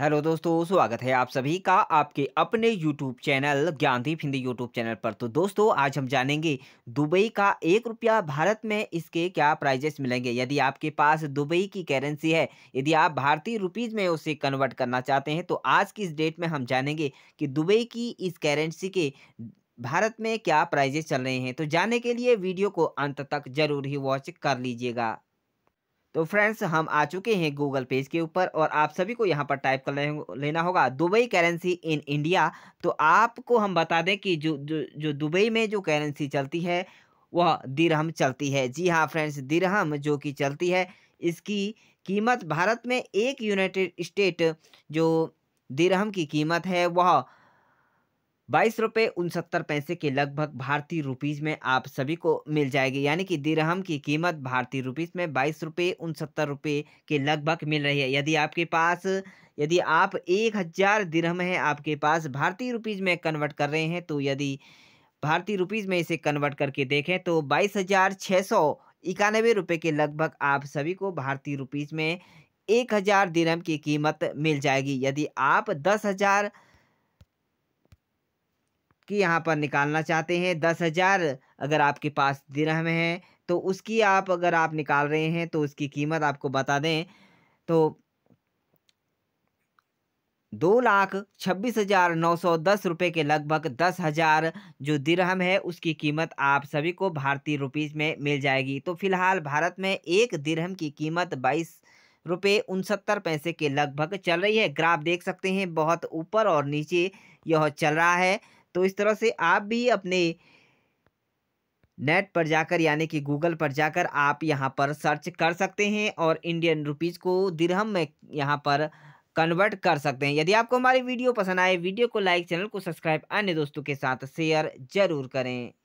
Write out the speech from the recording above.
hello दोस्तों स्वागत है आप सभी का आपके अपने YouTube channel Gyandeep Hindi YouTube channel पर तो दोस्तों आज हम जानेंगे दुबई का एक रुपया भारत में इसके क्या प्राइजेस मिलेंगे यदि आपके पास दुबई की करेंसी है यदि आप भारतीय रुपीज़ में उसे कन्वर्ट करना चाहते हैं तो आज की इस डेट में हम जानेंगे कि दुबई की इस करेंसी के भारत में क्या प्राइजेस चल रहे हैं तो जाने के लिए वीडियो को अंत तक जरूर ही वॉच कर लीजिएगा तो फ्रेंड्स हम आ चुके हैं गूगल पेज के ऊपर और आप सभी को यहाँ पर टाइप कर लेना होगा दुबई करेंसी इन इंडिया तो आपको हम बता दें कि जो जो जो दुबई में जो करेंसी चलती है वह दिरहम चलती है जी हाँ फ्रेंड्स दिरहम जो कि चलती है इसकी कीमत भारत में एक यूनाइटेड स्टेट जो दिरहम की कीमत है वह बाईस रुपये उनसत्तर पैसे के लगभग भारतीय रुपीज़ में आप सभी को मिल जाएगी यानी कि दिरहम की कीमत भारतीय रुपीज़ में बाईस रुपये उनसत्तर रुपये के लगभग मिल रही है यदि आपके पास यदि आप एक हज़ार दिरहम है आपके पास भारतीय रुपीज़ में कन्वर्ट कर रहे हैं तो यदि भारतीय रुपीज़ में इसे कन्वर्ट करके देखें तो बाईस हज़ार छः सौ इक्यानवे रुपये के लगभग आप सभी को भारतीय रुपीज़ में एक हज़ार दिरहम की कीमत मिल जाएगी यदि आप दस हज़ार की यहाँ पर निकालना चाहते हैं दस हज़ार अगर आपके पास दिरहम है तो उसकी आप अगर आप निकाल रहे हैं तो उसकी कीमत आपको बता दें तो दो लाख छब्बीस हज़ार नौ सौ दस रुपये के लगभग दस हज़ार जो दिरहम है उसकी कीमत आप सभी को भारतीय रुपीस में मिल जाएगी तो फ़िलहाल भारत में एक दिरहम की कीमत बाईस रुपये उनसत्तर पैसे के लगभग चल रही है ग्राफ देख सकते हैं बहुत ऊपर और नीचे यह चल रहा है तो इस तरह से आप भी अपने नेट पर जाकर यानी कि गूगल पर जाकर आप यहाँ पर सर्च कर सकते हैं और इंडियन रुपीज़ को दिरहम में यहाँ पर कन्वर्ट कर सकते हैं यदि आपको हमारी वीडियो पसंद आए वीडियो को लाइक चैनल को सब्सक्राइब अन्य दोस्तों के साथ शेयर जरूर करें